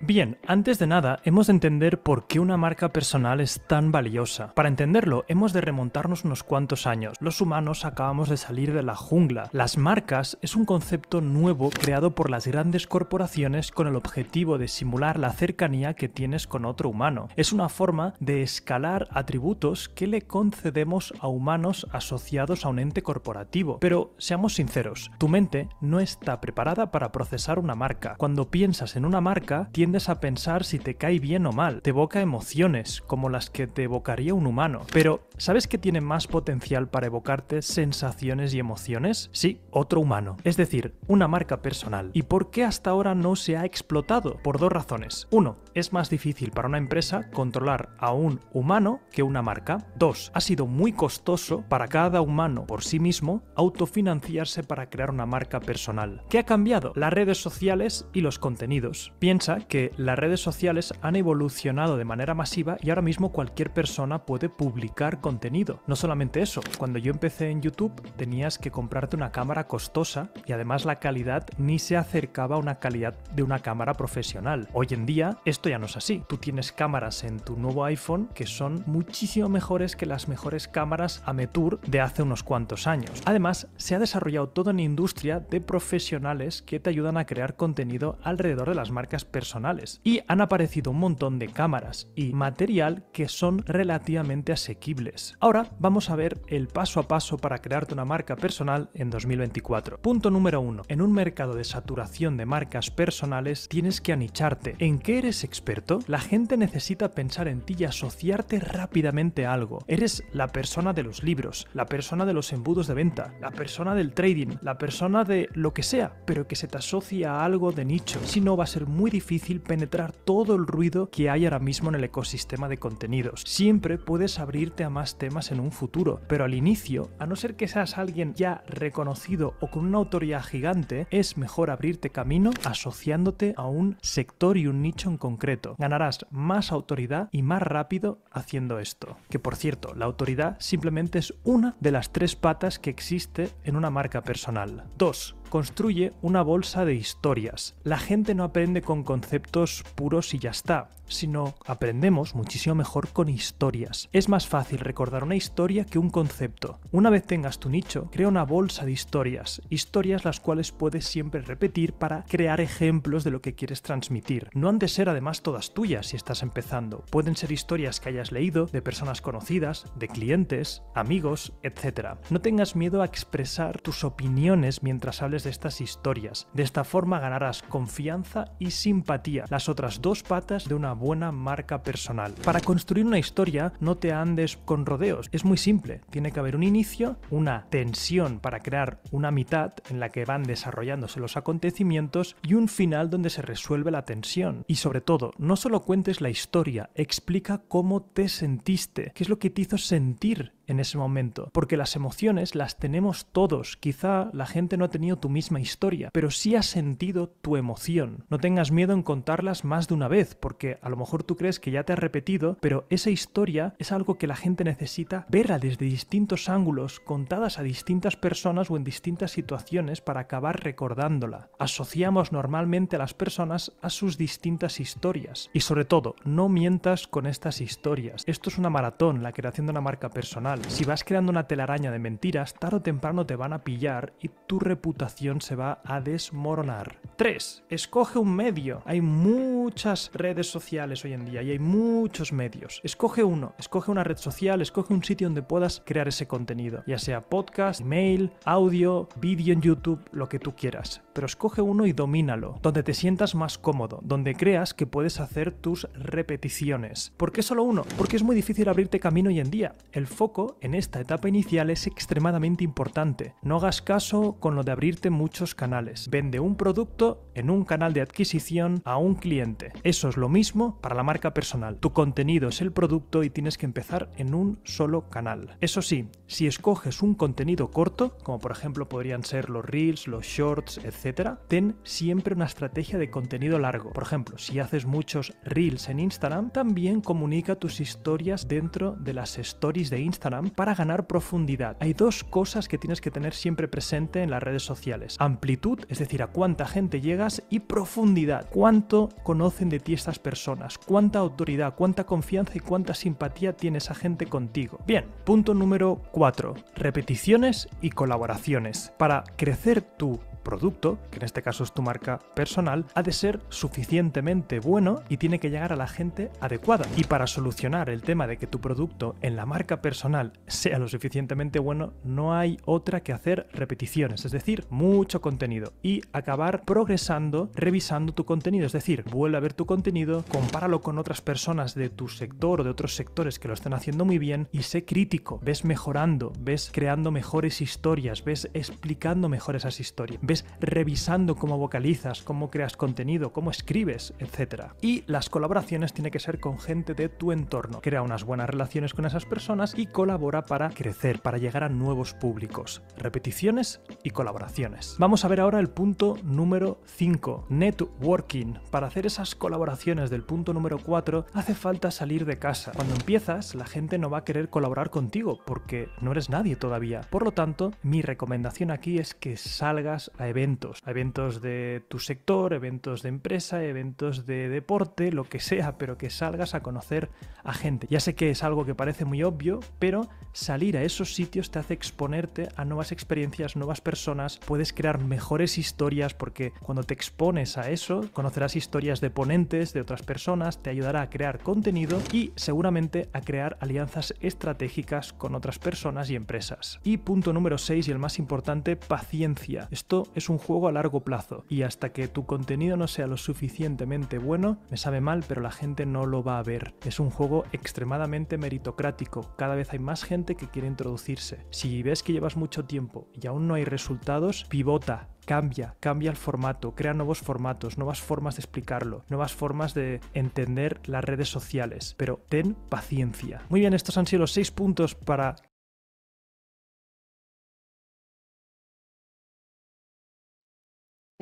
B: Bien, antes de nada, hemos de entender por qué una marca personal es tan valiosa. Para entenderlo, hemos de remontarnos unos cuantos años. Los humanos acabamos de salir de la jungla. Las marcas es un concepto nuevo creado por las grandes corporaciones con el objetivo de simular la cercanía que tienes con otro humano. Es una forma de escalar atributos que le concedemos a humanos asociados a un ente corporativo. Pero seamos sinceros, tu mente no está preparada para procesar una marca. Cuando piensas en una marca, tienes tiendes a pensar si te cae bien o mal, te evoca emociones como las que te evocaría un humano. Pero, ¿sabes qué tiene más potencial para evocarte sensaciones y emociones? Sí, otro humano, es decir, una marca personal. ¿Y por qué hasta ahora no se ha explotado? Por dos razones. Uno, es más difícil para una empresa controlar a un humano que una marca. 2. Ha sido muy costoso para cada humano por sí mismo autofinanciarse para crear una marca personal. ¿Qué ha cambiado? Las redes sociales y los contenidos. Piensa que las redes sociales han evolucionado de manera masiva y ahora mismo cualquier persona puede publicar contenido. No solamente eso, cuando yo empecé en YouTube tenías que comprarte una cámara costosa y además la calidad ni se acercaba a una calidad de una cámara profesional. Hoy en día esto ya no es así. Tú tienes cámaras en tu nuevo iPhone que son muchísimo mejores que las mejores cámaras Ametur de hace unos cuantos años. Además, se ha desarrollado toda una industria de profesionales que te ayudan a crear contenido alrededor de las marcas personales. Y han aparecido un montón de cámaras y material que son relativamente asequibles. Ahora vamos a ver el paso a paso para crearte una marca personal en 2024. Punto número uno: En un mercado de saturación de marcas personales tienes que anicharte. ¿En qué eres experto, la gente necesita pensar en ti y asociarte rápidamente a algo. Eres la persona de los libros, la persona de los embudos de venta, la persona del trading, la persona de lo que sea, pero que se te asocia a algo de nicho. Si no, va a ser muy difícil penetrar todo el ruido que hay ahora mismo en el ecosistema de contenidos. Siempre puedes abrirte a más temas en un futuro, pero al inicio, a no ser que seas alguien ya reconocido o con una autoridad gigante, es mejor abrirte camino asociándote a un sector y un nicho en concreto Ganarás más autoridad y más rápido haciendo esto. Que por cierto, la autoridad simplemente es una de las tres patas que existe en una marca personal. 2 construye una bolsa de historias. La gente no aprende con conceptos puros y ya está, sino aprendemos muchísimo mejor con historias. Es más fácil recordar una historia que un concepto. Una vez tengas tu nicho, crea una bolsa de historias, historias las cuales puedes siempre repetir para crear ejemplos de lo que quieres transmitir. No han de ser además todas tuyas si estás empezando. Pueden ser historias que hayas leído, de personas conocidas, de clientes, amigos, etc. No tengas miedo a expresar tus opiniones mientras hables de estas historias. De esta forma ganarás confianza y simpatía, las otras dos patas de una buena marca personal. Para construir una historia no te andes con rodeos, es muy simple, tiene que haber un inicio, una tensión para crear una mitad en la que van desarrollándose los acontecimientos y un final donde se resuelve la tensión. Y sobre todo, no solo cuentes la historia, explica cómo te sentiste, qué es lo que te hizo sentir en ese momento, porque las emociones las tenemos todos. Quizá la gente no ha tenido tu misma historia, pero sí has sentido tu emoción. No tengas miedo en contarlas más de una vez, porque a lo mejor tú crees que ya te has repetido, pero esa historia es algo que la gente necesita verla desde distintos ángulos, contadas a distintas personas o en distintas situaciones para acabar recordándola. Asociamos normalmente a las personas a sus distintas historias. Y sobre todo, no mientas con estas historias. Esto es una maratón, la creación de una marca personal si vas creando una telaraña de mentiras, tarde o temprano te van a pillar y tu reputación se va a desmoronar. 3. Escoge un medio. Hay muchas redes sociales hoy en día y hay muchos medios. Escoge uno, escoge una red social, escoge un sitio donde puedas crear ese contenido, ya sea podcast, email, audio, vídeo en YouTube, lo que tú quieras pero escoge uno y domínalo, donde te sientas más cómodo, donde creas que puedes hacer tus repeticiones. ¿Por qué solo uno? Porque es muy difícil abrirte camino hoy en día. El foco en esta etapa inicial es extremadamente importante. No hagas caso con lo de abrirte muchos canales. Vende un producto en un canal de adquisición a un cliente. Eso es lo mismo para la marca personal. Tu contenido es el producto y tienes que empezar en un solo canal. Eso sí, si escoges un contenido corto, como por ejemplo podrían ser los reels, los shorts, etc., ten siempre una estrategia de contenido largo. Por ejemplo, si haces muchos reels en Instagram, también comunica tus historias dentro de las stories de Instagram para ganar profundidad. Hay dos cosas que tienes que tener siempre presente en las redes sociales. Amplitud, es decir, a cuánta gente llegas, y profundidad, cuánto conocen de ti estas personas, cuánta autoridad, cuánta confianza y cuánta simpatía tiene esa gente contigo. Bien, punto número 4. Repeticiones y colaboraciones. Para crecer tu producto, que en este caso es tu marca personal, ha de ser suficientemente bueno y tiene que llegar a la gente adecuada. Y para solucionar el tema de que tu producto en la marca personal sea lo suficientemente bueno, no hay otra que hacer repeticiones, es decir, mucho contenido y acabar progresando revisando tu contenido, es decir, vuelve a ver tu contenido, compáralo con otras personas de tu sector o de otros sectores que lo estén haciendo muy bien y sé crítico, ves mejorando, ves creando mejores historias, ves explicando mejor esas historias, ves revisando cómo vocalizas, cómo creas contenido, cómo escribes, etc. Y las colaboraciones tiene que ser con gente de tu entorno. Crea unas buenas relaciones con esas personas y colabora para crecer, para llegar a nuevos públicos. Repeticiones y colaboraciones. Vamos a ver ahora el punto número 5, networking. Para hacer esas colaboraciones del punto número 4 hace falta salir de casa. Cuando empiezas, la gente no va a querer colaborar contigo porque no eres nadie todavía. Por lo tanto, mi recomendación aquí es que salgas a eventos eventos. Eventos de tu sector, eventos de empresa, eventos de deporte, lo que sea, pero que salgas a conocer a gente. Ya sé que es algo que parece muy obvio, pero salir a esos sitios te hace exponerte a nuevas experiencias, nuevas personas, puedes crear mejores historias porque cuando te expones a eso, conocerás historias de ponentes, de otras personas, te ayudará a crear contenido y seguramente a crear alianzas estratégicas con otras personas y empresas. Y punto número 6 y el más importante, paciencia. Esto es un juego a largo plazo y hasta que tu contenido no sea lo suficientemente bueno, me sabe mal, pero la gente no lo va a ver. Es un juego extremadamente meritocrático, cada vez hay más gente que quiere introducirse. Si ves que llevas mucho tiempo y aún no hay resultados, pivota, cambia, cambia el formato, crea nuevos formatos, nuevas formas de explicarlo, nuevas formas de entender las redes sociales, pero ten paciencia. Muy bien, estos han sido los seis puntos para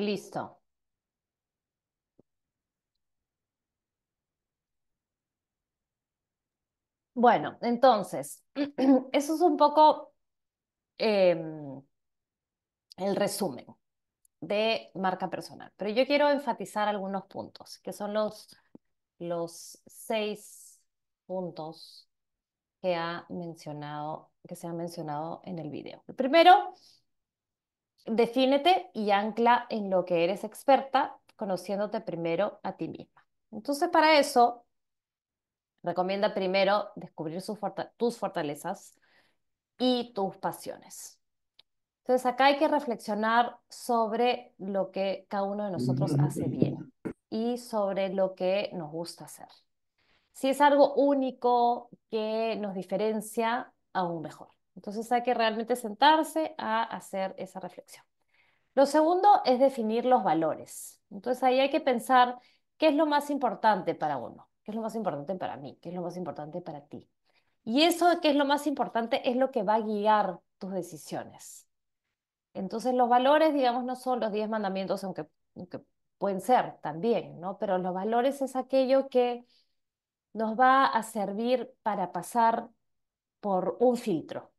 A: Listo. Bueno, entonces, eso es un poco em, el resumen de marca personal, pero yo quiero enfatizar algunos puntos, que son los, los seis puntos que, ha mencionado, que se han mencionado en el video. El primero defínete y ancla en lo que eres experta, conociéndote primero a ti misma. Entonces, para eso, recomienda primero descubrir tus fortalezas y tus pasiones. Entonces, acá hay que reflexionar sobre lo que cada uno de nosotros hace bien y sobre lo que nos gusta hacer. Si es algo único que nos diferencia, aún mejor. Entonces hay que realmente sentarse a hacer esa reflexión. Lo segundo es definir los valores. Entonces ahí hay que pensar qué es lo más importante para uno, qué es lo más importante para mí, qué es lo más importante para ti. Y eso que es lo más importante es lo que va a guiar tus decisiones. Entonces los valores, digamos, no son los diez mandamientos, aunque, aunque pueden ser también, ¿no? Pero los valores es aquello que nos va a servir para pasar por un filtro,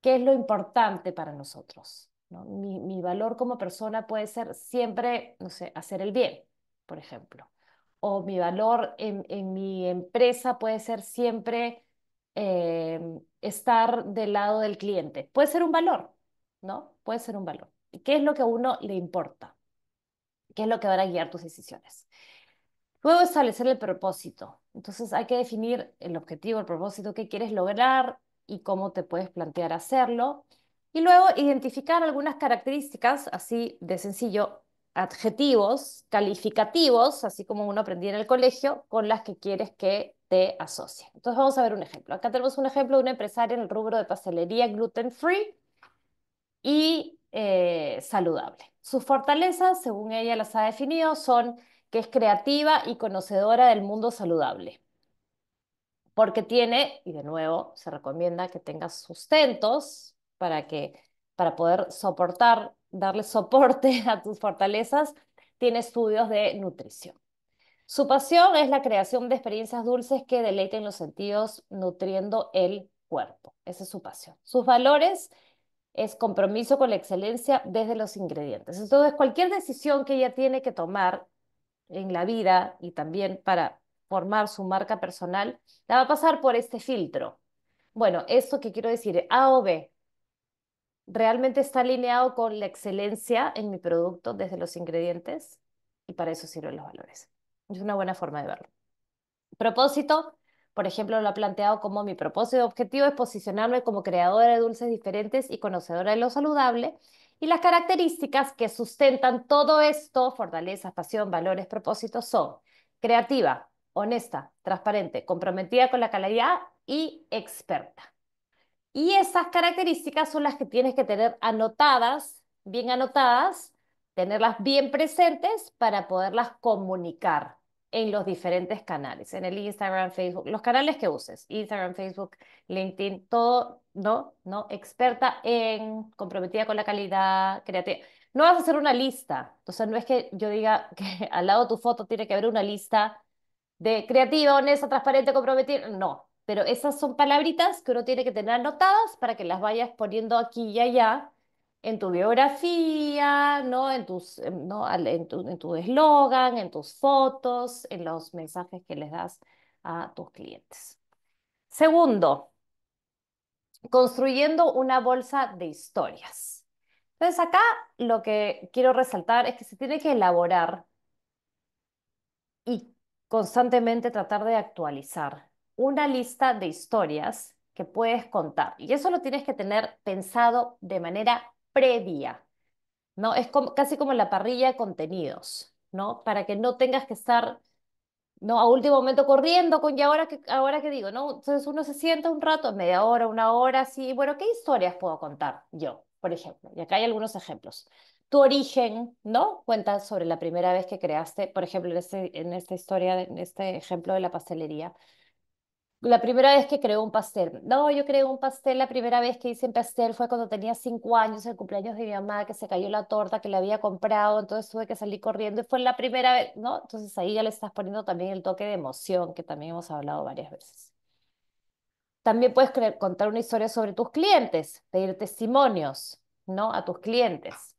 A: qué es lo importante para nosotros. Mi, valor como persona puede ser siempre, no sé, hacer el bien, por ejemplo. O mi valor en, mi empresa puede ser siempre em, estar del lado del cliente. Puede ser un valor, ¿no? Puede ser un valor. ¿Qué es lo que a uno le importa? ¿Qué es lo que va a guiar tus decisiones? Luego establecer el propósito. Entonces hay que definir el objetivo, el propósito, qué quieres lograr, y cómo te puedes plantear hacerlo. Y luego identificar algunas características, así de sencillo, adjetivos, calificativos, así como uno aprendía en el colegio, con las que quieres que te asocie. Entonces vamos a ver un ejemplo. Acá tenemos un ejemplo de una empresaria en el rubro de pastelería gluten free y eh, saludable. Sus fortalezas, según ella las ha definido, son que es creativa y conocedora del mundo saludable porque tiene, y de nuevo se recomienda que tengas sustentos para, que, para poder soportar, darle soporte a tus fortalezas, tiene estudios de nutrición. Su pasión es la creación de experiencias dulces que deleiten los sentidos, nutriendo el cuerpo. Esa es su pasión. Sus valores es compromiso con la excelencia desde los ingredientes. Entonces, cualquier decisión que ella tiene que tomar en la vida y también para formar su marca personal, la va a pasar por este filtro. Bueno, esto que quiero decir, A o B, ¿realmente está alineado con la excelencia en mi producto desde los ingredientes? Y para eso sirven los valores. Es una buena forma de verlo. Propósito, por ejemplo, lo ha planteado como mi propósito objetivo es posicionarme como creadora de dulces diferentes y conocedora de lo saludable. Y las características que sustentan todo esto, fortaleza, pasión, valores, propósito son creativa, honesta, transparente, comprometida con la calidad y experta. Y esas características son las que tienes que tener anotadas, bien anotadas, tenerlas bien presentes para poderlas comunicar en los diferentes canales, en el Instagram, Facebook, los canales que uses, Instagram, Facebook, LinkedIn, todo, ¿no? ¿No? Experta en, comprometida con la calidad, creativa. No vas a hacer una lista, entonces no es que yo diga que al lado de tu foto tiene que haber una lista de creativa, honesta, transparente, comprometida, no. Pero esas son palabritas que uno tiene que tener anotadas para que las vayas poniendo aquí y allá en tu biografía, ¿no? En, tus, em, ¿no? en tu eslogan, en, tu eslogan, en tus fotos, en los mensajes que les das a tus clientes. Segundo, construyendo una bolsa de historias. Entonces acá lo que quiero resaltar es que se tiene que elaborar y constantemente tratar de actualizar una lista de historias que puedes contar. Y eso lo tienes que tener pensado de manera previa, ¿no? Es casi como la parrilla de contenidos, ¿no? Para que no tengas que estar, ¿no? A último momento corriendo con, ¿y ahora que ahora que digo? ¿no? Entonces uno se sienta un rato, media hora, una hora, así, bueno, ¿qué historias puedo contar yo, por ejemplo? Y acá hay algunos ejemplos tu origen, ¿no? Cuenta sobre la primera vez que creaste, por ejemplo, en, este, en esta historia, en este ejemplo de la pastelería, la primera vez que creó un pastel. No, yo creé un pastel, la primera vez que hice un pastel fue cuando tenía cinco años, el cumpleaños de mi mamá, que se cayó la torta que le había comprado, entonces tuve que salir corriendo y fue la primera vez, ¿no? Entonces ahí ya le estás poniendo también el toque de emoción que también hemos hablado varias veces. También puedes contar una historia sobre tus clientes, pedir testimonios, ¿no? A tus clientes.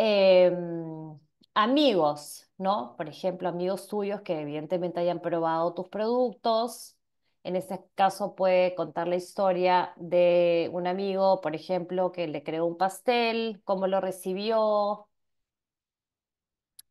A: Em, amigos, ¿no? Por ejemplo, amigos tuyos que evidentemente hayan probado tus productos. En este caso puede contar la historia de un amigo, por ejemplo, que le creó un pastel, cómo lo recibió,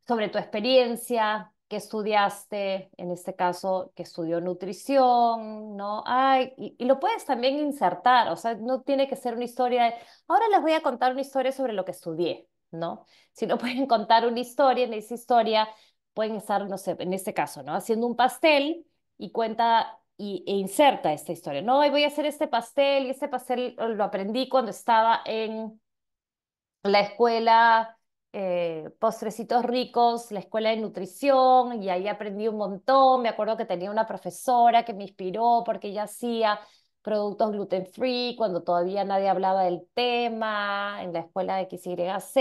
A: sobre tu experiencia, que estudiaste, en este caso, que estudió nutrición, ¿no? Ay, y, y, lo puedes también insertar, o sea, no tiene que ser una historia de, ahora les voy a contar una historia sobre lo que estudié, ¿no? Si no pueden contar una historia, en esa historia pueden estar, no sé, en este caso, ¿no? Haciendo un pastel y cuenta y, e inserta esta historia. No, hoy voy a hacer este pastel y este pastel lo aprendí cuando estaba en la escuela eh, Postrecitos Ricos, la escuela de nutrición, y ahí aprendí un montón. Me acuerdo que tenía una profesora que me inspiró porque ella hacía productos gluten free, cuando todavía nadie hablaba del tema, en la escuela de XYZ,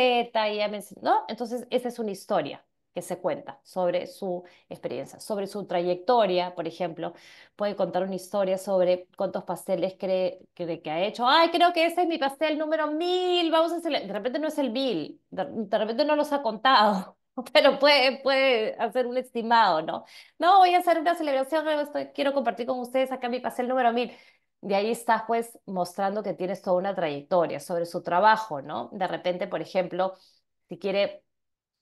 A: y ya me ¿no? Entonces, esa es una historia que se cuenta sobre su experiencia, sobre su trayectoria, por ejemplo, puede contar una historia sobre cuántos pasteles cree, que ha hecho. Ay, creo que ese es mi pastel número mil, vamos a hacerle. De repente no es el mil, de repente no los ha contado, pero puede, puede hacer un estimado, ¿no? No, voy a hacer una celebración, quiero compartir con ustedes acá mi pastel número mil de ahí estás pues mostrando que tienes toda una trayectoria sobre su trabajo, ¿no? De repente, por ejemplo, si quiere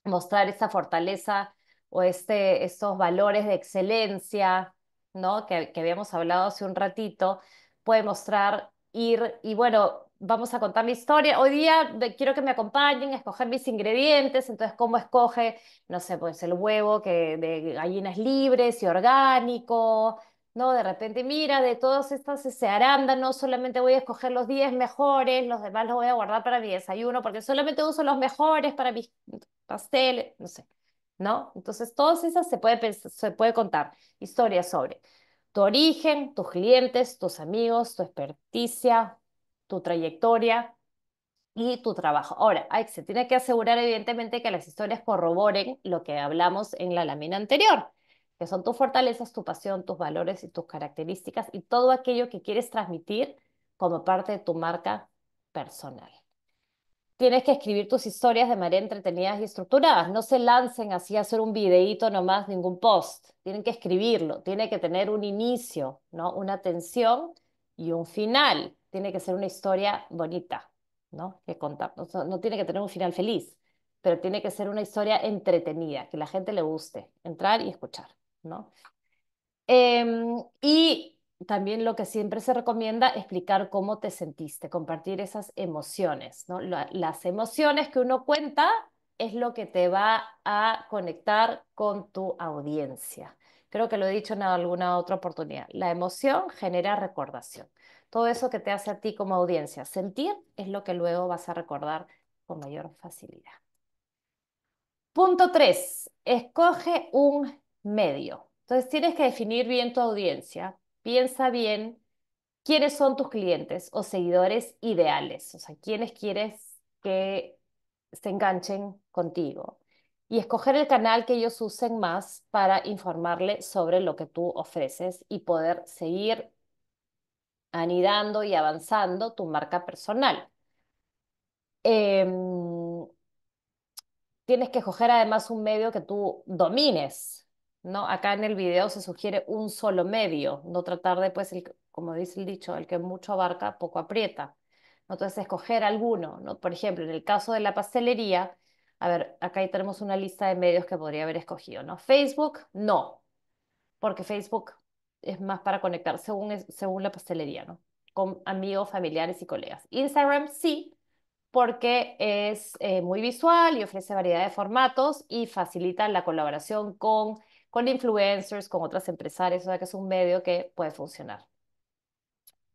A: mostrar esa fortaleza o este, estos valores de excelencia, ¿no? Que, habíamos hablado hace un ratito, puede mostrar ir y bueno, vamos a contar mi historia. Hoy día quiero que me acompañen a escoger mis ingredientes, entonces cómo escoge, no sé, pues el huevo que de gallinas libres y orgánico, ¿no? De repente, mira, de estas se ese No, solamente voy a escoger los 10 mejores, los demás los voy a guardar para mi desayuno, porque solamente uso los mejores para mis pasteles, no sé, ¿no? Entonces, todas esas se puede, se puede contar historias sobre tu origen, tus clientes, tus amigos, tu experticia, tu trayectoria y tu trabajo. Ahora, hay, se tiene que asegurar evidentemente que las historias corroboren lo que hablamos en la lámina anterior que son tus fortalezas, tu pasión, tus valores y tus características y todo aquello que quieres transmitir como parte de tu marca personal. Tienes que escribir tus historias de manera entretenida y estructurada. No se lancen así a hacer un videíto nomás, ningún post. Tienen que escribirlo. Tiene que tener un inicio, ¿no? Una tensión y un final. Tiene que ser una historia bonita, ¿no? Que no tiene que tener un final feliz, pero tiene que ser una historia entretenida, que la gente le guste entrar y escuchar. Em, y también lo que siempre se recomienda, explicar cómo te sentiste, compartir esas emociones, las emociones que uno cuenta es lo que te va a conectar con tu audiencia. Creo que lo he dicho en alguna otra oportunidad. La emoción genera recordación. Todo eso que te hace a ti como audiencia sentir es lo que luego vas a recordar con mayor facilidad. Punto 3. Escoge un medio. Entonces tienes que definir bien tu audiencia. Piensa bien quiénes son tus clientes o seguidores ideales, o sea, quiénes quieres que se enganchen contigo. Y escoger el canal que ellos usen más para informarle sobre lo que tú ofreces y poder seguir anidando y avanzando tu marca personal. Em, tienes que escoger además un medio que tú domines, ¿no? Acá en el video se sugiere un solo medio, no tratar de, pues, como dice el dicho, el que mucho abarca, poco aprieta. Entonces, escoger alguno, Por ejemplo, en el caso de la pastelería, a ver, acá tenemos una lista de medios que podría haber escogido, ¿no? Facebook, no, porque Facebook es más para conectar, según, la pastelería, ¿no? Con amigos, familiares y colegas. Instagram, sí, porque es eh, muy visual y ofrece variedad de formatos y facilita la colaboración con con influencers, con otras empresarias, o sea que es un medio que puede funcionar.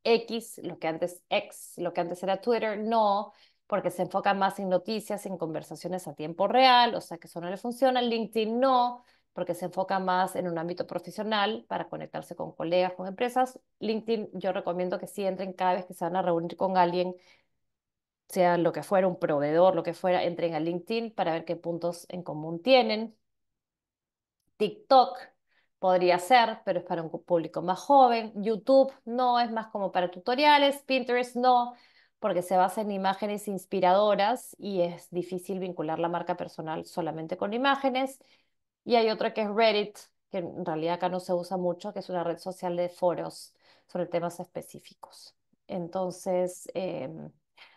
A: X, lo que antes X, lo que antes era Twitter, no, porque se enfoca más en noticias, en conversaciones a tiempo real, o sea que eso no le funciona. LinkedIn no, porque se enfoca más en un ámbito profesional para conectarse con colegas, con empresas. LinkedIn yo recomiendo que si entren cada vez que se van a reunir con alguien, sea lo que fuera, un proveedor, lo que fuera, entren a LinkedIn para ver qué puntos en común tienen. TikTok podría ser, pero es para un público más joven. YouTube no, es más como para tutoriales. Pinterest no, porque se basa en imágenes inspiradoras y es difícil vincular la marca personal solamente con imágenes. Y hay otra que es Reddit, que en realidad acá no se usa mucho, que es una red social de foros sobre temas específicos. Entonces, em,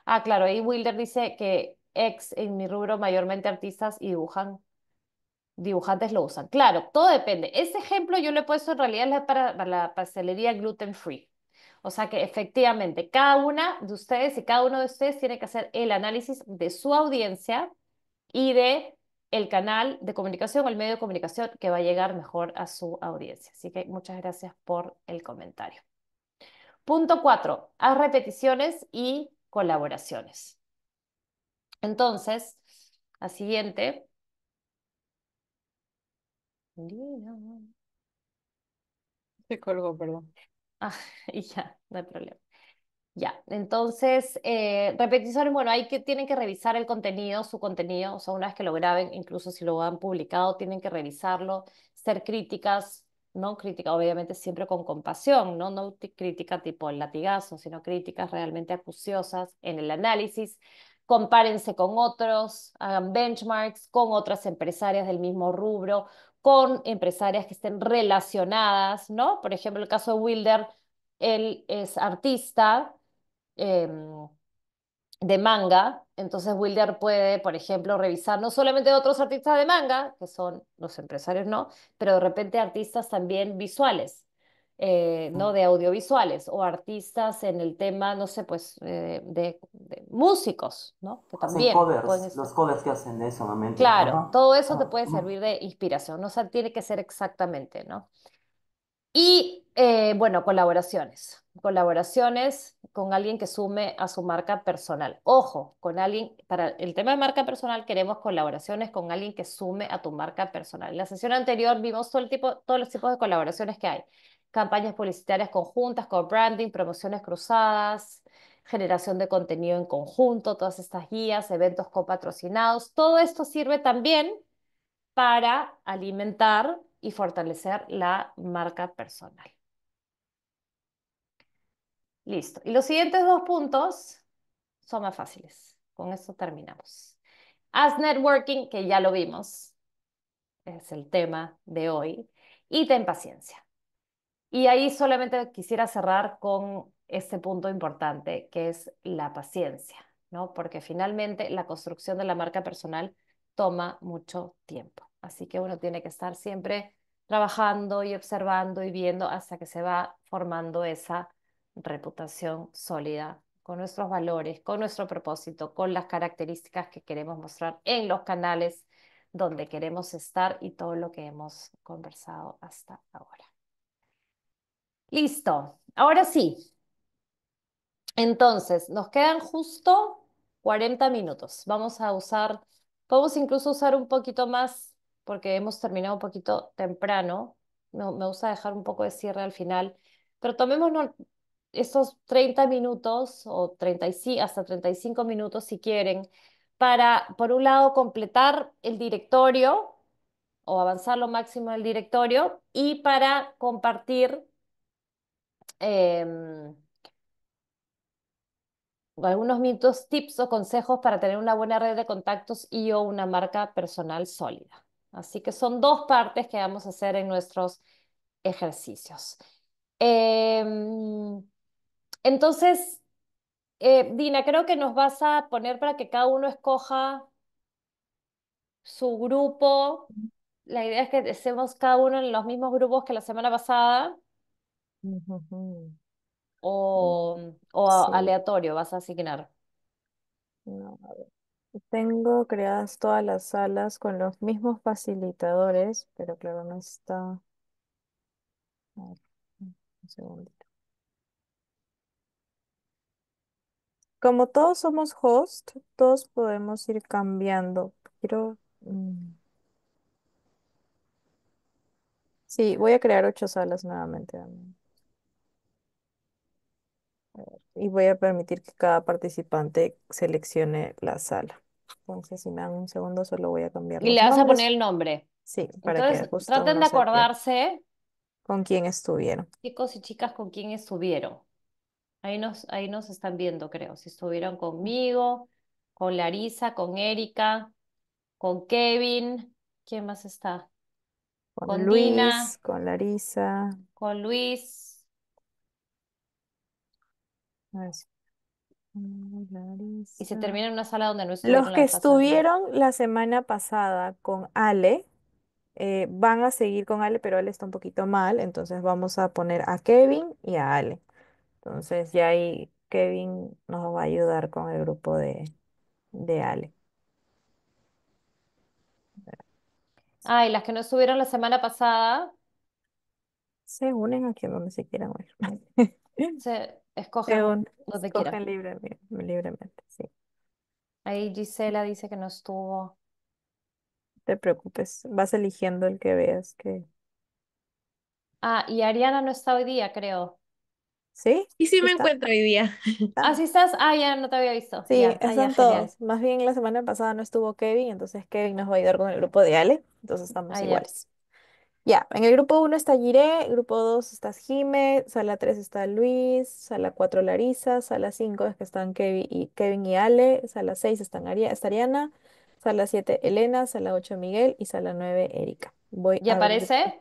A: ah, claro, ahí Wilder dice que ex en mi rubro mayormente artistas y dibujan dibujantes lo usan. Claro, todo depende. Ese ejemplo yo lo he puesto en realidad para, la pastelería gluten free. O sea que efectivamente cada una de ustedes y cada uno de ustedes tiene que hacer el análisis de su audiencia y de el canal de comunicación o el medio de comunicación que va a llegar mejor a su audiencia. Así que muchas gracias por el comentario. Punto cuatro: Haz repeticiones y colaboraciones. Entonces, la siguiente, Se colgó, perdón. Ah, y ya, no hay problema. Ya, entonces, eh, repeticiones, bueno, hay que, tienen que revisar el contenido, su contenido, o sea, una vez que lo graben, incluso si lo han publicado, tienen que revisarlo, ser críticas, no crítica, obviamente siempre con compasión, no, no crítica tipo el latigazo, sino críticas realmente acuciosas en el análisis, compárense con otros, hagan benchmarks con otras empresarias del mismo rubro, con empresarias que estén relacionadas, ¿no? Por ejemplo, el caso de Wilder, él es artista em, de manga, entonces Wilder puede, por ejemplo, revisar no solamente otros artistas de manga, que son los empresarios, ¿no? Pero de repente artistas también visuales, eh, ¿no? de audiovisuales o artistas en el tema, no sé, pues eh, de, músicos, ¿no? también los
C: covers que hacen de eso momento. Claro,
A: todo eso te puede servir de inspiración, no o tiene que ser exactamente, ¿no? Y eh, bueno, colaboraciones, colaboraciones con alguien que sume a su marca personal. Ojo, con alguien, para el tema de marca personal queremos colaboraciones con alguien que sume a tu marca personal. En la sesión anterior vimos todo el tipo, todos los tipos de colaboraciones que hay campañas publicitarias conjuntas, con branding, promociones cruzadas, generación de contenido en conjunto, todas estas guías, eventos copatrocinados. Todo esto sirve también para alimentar y fortalecer la marca personal. Listo. Y los siguientes dos puntos son más fáciles. Con esto terminamos. Haz networking, que ya lo vimos, es el tema de hoy, y ten paciencia. Y ahí solamente quisiera cerrar con este punto importante, que es la paciencia, ¿no? Porque finalmente la construcción de la marca personal toma mucho tiempo. Así que uno tiene que estar siempre trabajando y observando y viendo hasta que se va formando esa reputación sólida con nuestros valores, con nuestro propósito, con las características que queremos mostrar en los canales donde queremos estar y todo lo que hemos conversado hasta ahora. Listo, ahora sí. Entonces, nos quedan justo 40 minutos. Vamos a usar, podemos incluso usar un poquito más porque hemos terminado un poquito temprano. Me, gusta dejar un poco de cierre al final, pero tomemos estos 30 minutos o 35, hasta 35 minutos si quieren, para, por un lado, completar el directorio o avanzar lo máximo del directorio y para compartir Em, algunos mitos, tips o consejos para tener una buena red de contactos y o una marca personal sólida. Así que son dos partes que vamos a hacer en nuestros ejercicios. Em, entonces, eh, Dina, creo que nos vas a poner para que cada uno escoja su grupo. La idea es que estemos cada uno en los mismos grupos que la semana pasada o, aleatorio, vas a asignar.
C: Tengo creadas todas las salas con los mismos facilitadores, pero claro, no está. Como todos somos host, todos podemos ir cambiando. Quiero. Mm. Sí, voy a crear ocho salas nuevamente y voy a permitir que cada participante seleccione la sala. Entonces, si me dan un segundo, solo voy a cambiar. Y le vas a poner el nombre. Sí, para que traten de
A: acordarse,
C: con quién estuvieron.
A: chicos y chicas, con quién estuvieron. Ahí nos, ahí nos están viendo, creo. Si estuvieron conmigo, con Larisa, con Erika, con Kevin. ¿Quién más está? Con, Con Luis,
C: con Larisa,
A: Con Luis.
C: Y se termina
A: en una sala donde no Los que estuvieron
C: la semana pasada con Ale eh, van a seguir con Ale, pero Ale está un poquito mal, entonces vamos a poner a Kevin y a Ale. Entonces ya ahí Kevin nos va a ayudar con el grupo de, Ale.
A: ay, las que no estuvieron la semana pasada.
C: Se unen aquí donde se quieran unir.
A: Se escogen
C: Libremente, sí.
A: Ahí Gisela dice que no estuvo.
C: te preocupes, vas eligiendo el que veas que.
A: Ah, y Ariana no está hoy día, creo. ¿Sí? Y sí, me encuentro hoy día. así ah, estás. Ah, ya no te había visto. Sí, ah, Más
C: bien la semana pasada no estuvo Kevin, entonces Kevin nos va a ayudar con el grupo de Ale, entonces estamos ah, iguales. Ya, en el grupo 1 está Jiré, grupo 2 está Jime, sala 3 está Luis, sala 4 Larisa, sala 5 es que están Kevin y, Kevin y Ale, sala 6 están Ariana, está Ariana, sala 7 Elena, sala 8 Miguel y sala 9 Erika. Voy ¿Ya aparece?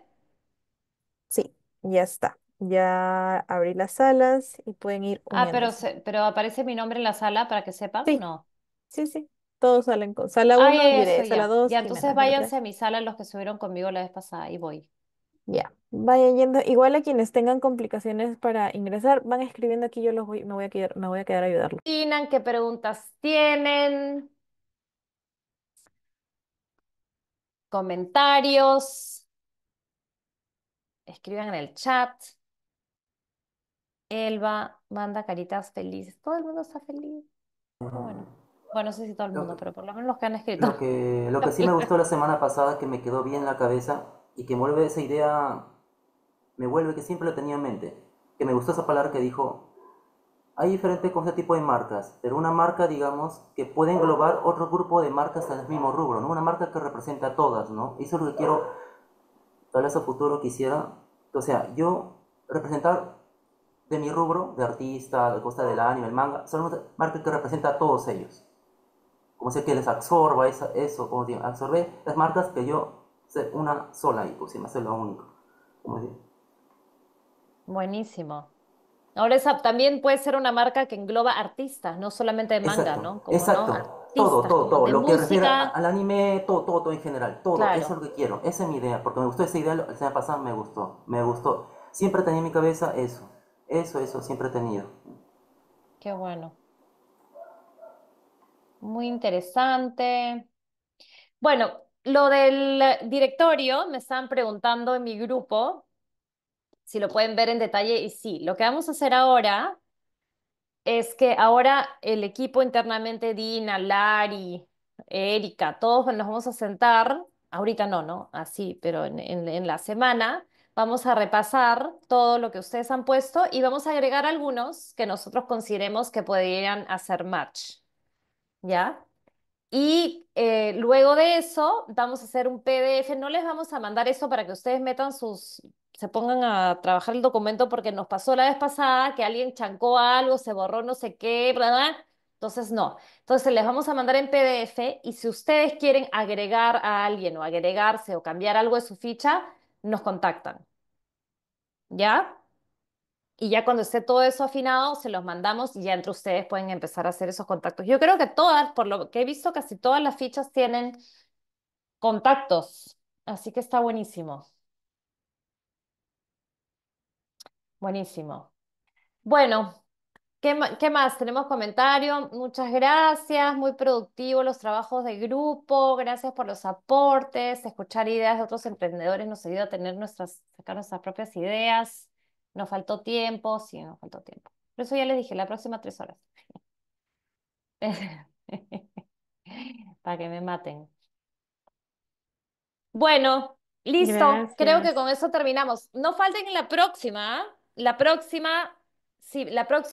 C: Sí, ya está. Ya abrí las salas y pueden ir Ah, pero,
A: pero aparece mi nombre en la sala para que sepan, ¿no?
C: sí, sí. Todos salen con sala 1, sala 2. Ya, entonces váyanse
A: a mi sala los que subieron conmigo la vez pasada y voy.
C: Ya, vayan yendo. Igual a quienes tengan complicaciones para ingresar, van escribiendo aquí, yo los voy, me voy a quedar, me voy a quedar a ayudarlos.
A: ¿Qué preguntas tienen? Comentarios. Escriban en el chat. Elba manda caritas felices. Todo el mundo está feliz. Bueno. Bueno, no sé si todo el mundo, pero por lo menos los que han escrito. Lo
C: que, sí me gustó la semana pasada, que me quedó bien en la cabeza y que vuelve esa idea, me vuelve que siempre lo tenía en mente, que me gustó esa palabra que dijo, hay diferentes con este tipo de marcas, pero una marca, digamos, que puede englobar otro grupo de marcas del mismo rubro, ¿no? Una marca que representa a todas, ¿no? Eso es lo que quiero, tal vez a futuro quisiera, o sea, yo representar de mi rubro, de artista, de costa del anime, el manga, son una marca que representa a todos ellos como sea que les absorba eso, absorbe las marcas que yo sé una sola y pues si me hace
A: Buenísimo. Ahora esa también puede ser una marca que engloba artistas, no solamente de manga, ¿no? exacto.
C: todo, todo, todo. Lo que refiere al anime, todo, todo, todo en general. Todo. Eso es lo que quiero. Esa es mi idea. Porque me gustó esa idea, la año pasado, me gustó. Me gustó. Siempre tenía en mi cabeza eso. Eso, eso, siempre he tenido.
A: Qué bueno. Muy interesante. Bueno, lo del eh, directorio me están preguntando en mi grupo si lo pueden ver en detalle y sí, lo que vamos a hacer ahora es que ahora el equipo internamente Dina, Lari, Erika, todos nos vamos a sentar, ahorita no, ¿no? Así, pero en, en la semana vamos a repasar todo lo que ustedes han puesto y vamos a agregar algunos que nosotros consideremos que podrían hacer match. ¿ya? Y eh, luego de eso vamos a hacer un PDF, no les vamos a mandar eso para que ustedes metan sus, se pongan a trabajar el documento porque nos pasó la vez pasada que alguien chancó algo, se borró no sé qué, ¿verdad? Entonces, no. Entonces, les vamos a mandar en PDF y si ustedes quieren agregar a alguien o agregarse o cambiar algo de su ficha, nos contactan. ¿Ya? y ya cuando esté todo eso afinado, se los mandamos y ya entre ustedes pueden empezar a hacer esos contactos. Yo creo que todas, por lo que he visto, casi todas las fichas tienen contactos, así que está buenísimo. Buenísimo. Bueno, ¿qué, más? Tenemos comentario. Muchas gracias, muy productivo los trabajos de grupo, gracias por los aportes, escuchar ideas de otros emprendedores nos ayuda a tener nuestras, sacar nuestras propias ideas. Nos faltó tiempo, sí, nos faltó tiempo. Por eso ya les dije, la próxima tres horas. Para que me maten. Bueno, listo. Creo que con eso terminamos. No falten en la próxima. ¿ah? La próxima, sí, la próxima.